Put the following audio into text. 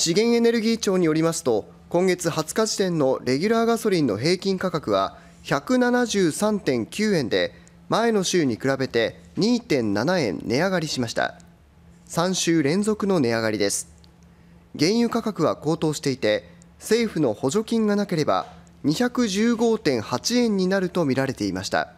資源エネルギー庁によりますと今月20日時点のレギュラーガソリンの平均価格は173.9円で前の週に比べて2.7円値上がりしました3週連続の値上がりです原油価格は高騰していて政府の補助金がなければ215.8円になるとみられていました